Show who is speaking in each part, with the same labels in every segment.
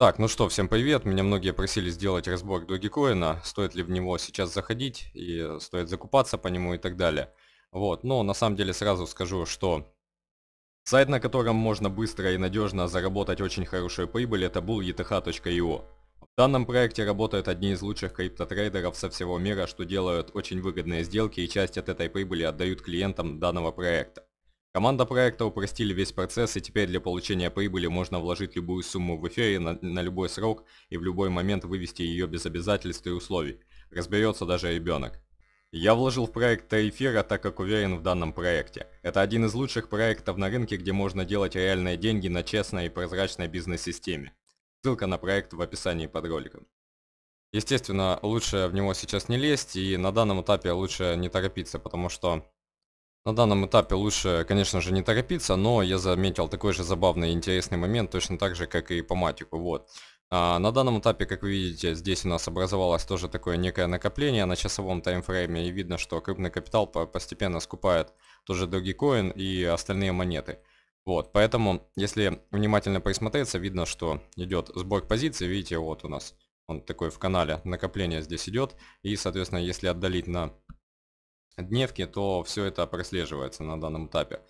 Speaker 1: Так, ну что, всем привет. Меня многие просили сделать разбор Dogecoin, стоит ли в него сейчас заходить и стоит закупаться по нему и так далее. Вот, но на самом деле сразу скажу, что сайт, на котором можно быстро и надежно заработать очень хорошую прибыль, это bulleth.io. В данном проекте работают одни из лучших криптотрейдеров со всего мира, что делают очень выгодные сделки и часть от этой прибыли отдают клиентам данного проекта. Команда проекта упростили весь процесс, и теперь для получения прибыли можно вложить любую сумму в эфире на, на любой срок и в любой момент вывести ее без обязательств и условий. Разберется даже ребенок. Я вложил в проект Тайфера, так как уверен в данном проекте. Это один из лучших проектов на рынке, где можно делать реальные деньги на честной и прозрачной бизнес-системе. Ссылка на проект в описании под роликом. Естественно, лучше в него сейчас не лезть, и на данном этапе лучше не торопиться, потому что на данном этапе лучше, конечно же, не торопиться, но я заметил такой же забавный и интересный момент, точно так же, как и по матику. Вот. А, на данном этапе, как вы видите, здесь у нас образовалось тоже такое некое накопление на часовом таймфрейме, и видно, что крупный капитал постепенно скупает тоже коин и остальные монеты. Вот, поэтому, если внимательно присмотреться, видно, что идет сбор позиций, видите, вот у нас он такой в канале, накопление здесь идет, и, соответственно, если отдалить на дневки, то все это прослеживается на данном этапе.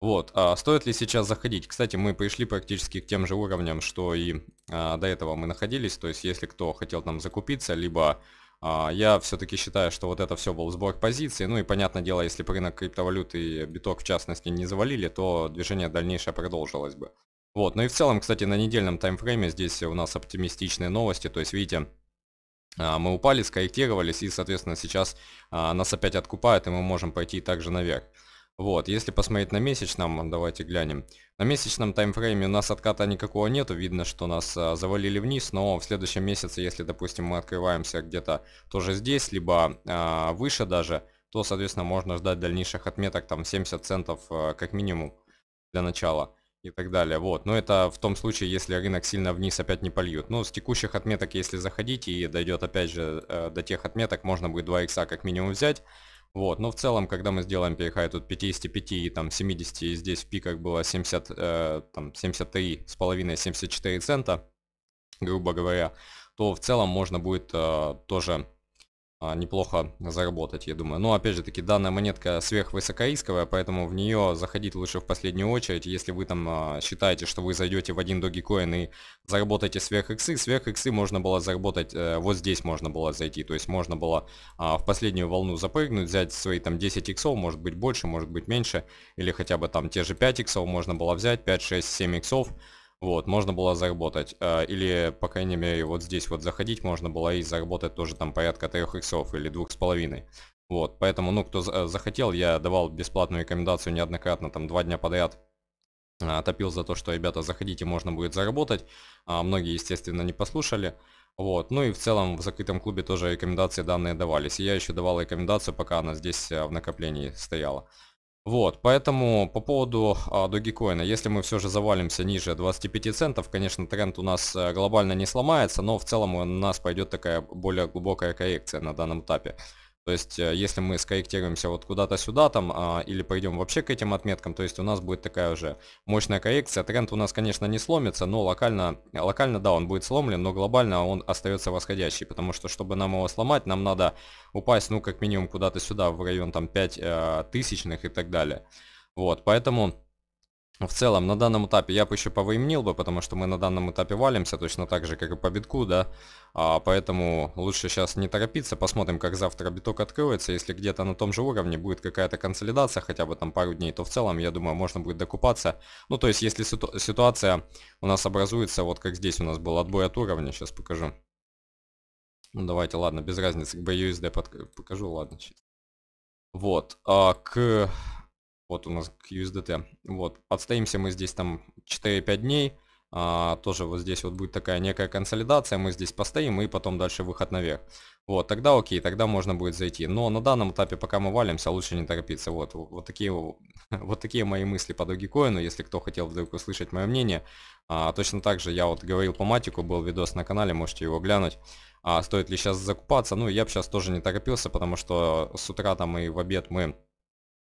Speaker 1: Вот, а стоит ли сейчас заходить? Кстати, мы пришли практически к тем же уровням, что и а, до этого мы находились, то есть если кто хотел там закупиться, либо а, я все-таки считаю, что вот это все был сбор позиций, ну и понятное дело, если бы рынок криптовалюты, и биток в частности не завалили, то движение дальнейшее продолжилось бы. Вот, ну и в целом, кстати, на недельном таймфрейме здесь у нас оптимистичные новости, то есть видите, а, мы упали, скорректировались, и, соответственно, сейчас а, нас опять откупают, и мы можем пойти также наверх. Вот, если посмотреть на месячном, давайте глянем. На месячном таймфрейме у нас отката никакого нету, видно, что нас а, завалили вниз, но в следующем месяце, если, допустим, мы открываемся где-то тоже здесь, либо выше даже, то, соответственно, можно ждать дальнейших отметок, там, 70 центов как минимум для начала и так далее. Вот, но это в том случае, если рынок сильно вниз опять не польют. Но с текущих отметок, если заходить и дойдет опять же э, до тех отметок, можно будет 2 икса как минимум взять. Вот, но в целом, когда мы сделаем перехай тут 55 и там 70, и здесь в пиках было 70, э, там 73 с половиной, 74 цента, грубо говоря, то в целом можно будет э, тоже а, неплохо заработать, я думаю. Но опять же таки, данная монетка сверхвысокорисковая, поэтому в нее заходить лучше в последнюю очередь. Если вы там а, считаете, что вы зайдете в один догикоин и заработаете сверх иксы, сверх иксы можно было заработать, э, вот здесь можно было зайти. То есть можно было а, в последнюю волну запрыгнуть, взять свои там 10 иксов, может быть больше, может быть меньше, или хотя бы там те же 5 иксов можно было взять, 5, 6, 7 иксов вот, можно было заработать. А, или, по крайней мере, вот здесь вот заходить можно было и заработать тоже там порядка 3 иксов или 2,5. Вот, поэтому, ну, кто захотел, я давал бесплатную рекомендацию неоднократно, там, два дня подряд а, топил за то, что, ребята, заходите, можно будет заработать. А, многие, естественно, не послушали. Вот, ну и в целом в закрытом клубе тоже рекомендации данные давались. И я еще давал рекомендацию, пока она здесь в накоплении стояла. Вот, поэтому по поводу а, Dogecoin, если мы все же завалимся ниже 25 центов, конечно, тренд у нас э, глобально не сломается, но в целом у нас пойдет такая более глубокая коррекция на данном этапе. То есть, э, если мы скорректируемся вот куда-то сюда там, а, или пойдем вообще к этим отметкам, то есть у нас будет такая уже мощная коррекция. Тренд у нас, конечно, не сломится, но локально, локально да, он будет сломлен, но глобально он остается восходящий, потому что, чтобы нам его сломать, нам надо упасть, ну, как минимум, куда-то сюда, в район там 5 э, тысячных и так далее. Вот, поэтому... Но в целом, на данном этапе я бы еще повыменил бы, потому что мы на данном этапе валимся точно так же, как и по битку, да. А, поэтому лучше сейчас не торопиться, посмотрим, как завтра биток откроется. Если где-то на том же уровне будет какая-то консолидация, хотя бы там пару дней, то в целом, я думаю, можно будет докупаться. Ну, то есть, если ситу ситуация у нас образуется, вот как здесь у нас был отбой от уровня, сейчас покажу. Ну, давайте, ладно, без разницы, к BUSD под... покажу, ладно, сейчас. Вот, а, к вот у нас к USDT. Вот, отстоимся мы здесь там 4-5 дней. А, тоже вот здесь вот будет такая некая консолидация, мы здесь постоим и потом дальше выход наверх. Вот, тогда окей, тогда можно будет зайти. Но на данном этапе, пока мы валимся, лучше не торопиться. Вот, вот такие, вот такие мои мысли по Dogecoin, если кто хотел вдруг услышать мое мнение. А, точно так же я вот говорил по матику, был видос на канале, можете его глянуть. А, стоит ли сейчас закупаться? Ну, я бы сейчас тоже не торопился, потому что с утра там и в обед мы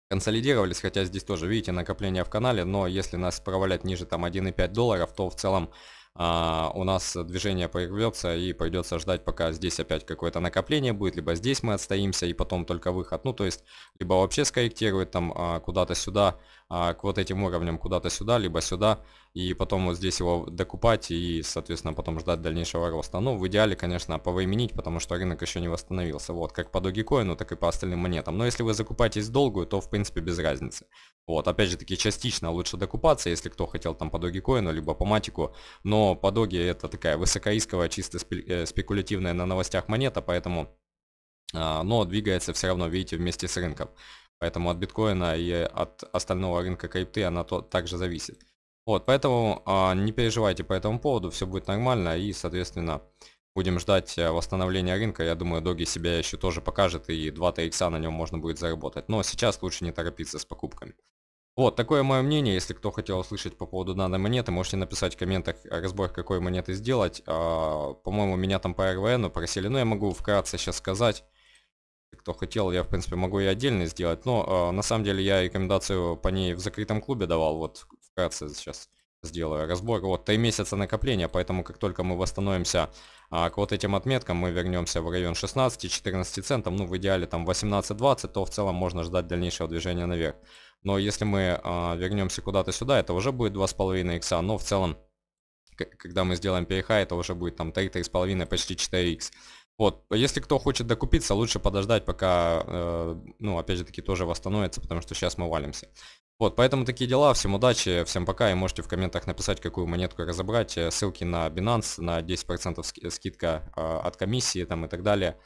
Speaker 1: консолидировались, хотя здесь тоже, видите, накопление в канале, но если нас провалять ниже там 1,5 долларов, то в целом а, у нас движение прервется и придется ждать, пока здесь опять какое-то накопление будет, либо здесь мы отстоимся и потом только выход, ну то есть, либо вообще скорректировать там а, куда-то сюда, а, к вот этим уровням куда-то сюда, либо сюда, и потом вот здесь его докупать и, соответственно, потом ждать дальнейшего роста. Ну, в идеале, конечно, повыменить, потому что рынок еще не восстановился, вот, как по Dogecoin, так и по остальным монетам. Но если вы закупаетесь долгую, то, в принципе, без разницы. Вот, опять же таки, частично лучше докупаться, если кто хотел там по Dogecoin, либо по Матику, но по Doge это такая высокоисковая, чисто э, спекулятивная на новостях монета, поэтому а, но двигается все равно, видите, вместе с рынком. Поэтому от биткоина и от остального рынка крипты она то, также зависит. Вот, поэтому а, не переживайте по этому поводу, все будет нормально и, соответственно, будем ждать э, восстановления рынка. Я думаю, Доги себя еще тоже покажет и 2-3 икса на нем можно будет заработать. Но сейчас лучше не торопиться с покупками. Вот, такое мое мнение. Если кто хотел услышать по поводу данной монеты, можете написать в комментах разбор какой монеты сделать. А, По-моему, меня там по РВН просили, но я могу вкратце сейчас сказать кто хотел, я, в принципе, могу и отдельно сделать, но э, на самом деле я рекомендацию по ней в закрытом клубе давал, вот вкратце сейчас сделаю разбор. Вот, 3 месяца накопления, поэтому как только мы восстановимся а, к вот этим отметкам, мы вернемся в район 16-14 центов, ну, в идеале там 18-20, то в целом можно ждать дальнейшего движения наверх. Но если мы а, вернемся куда-то сюда, это уже будет 2,5 икса, но в целом, когда мы сделаем перехай, это уже будет там 3-3,5, почти 4 икс. Вот, если кто хочет докупиться, лучше подождать, пока, э, ну, опять же таки, тоже восстановится, потому что сейчас мы валимся. Вот, поэтому такие дела, всем удачи, всем пока, и можете в комментах написать, какую монетку разобрать, э, ссылки на Binance, на 10% скидка э, от комиссии там и так далее.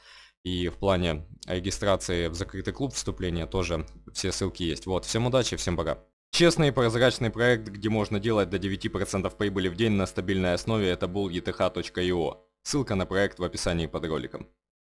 Speaker 1: И в плане регистрации в закрытый клуб вступления тоже все ссылки есть. Вот, всем удачи, всем пока. Честный и прозрачный проект, где можно делать до 9% прибыли в день на стабильной основе, это был ETH.io. Ссылка на проект в описании под роликом.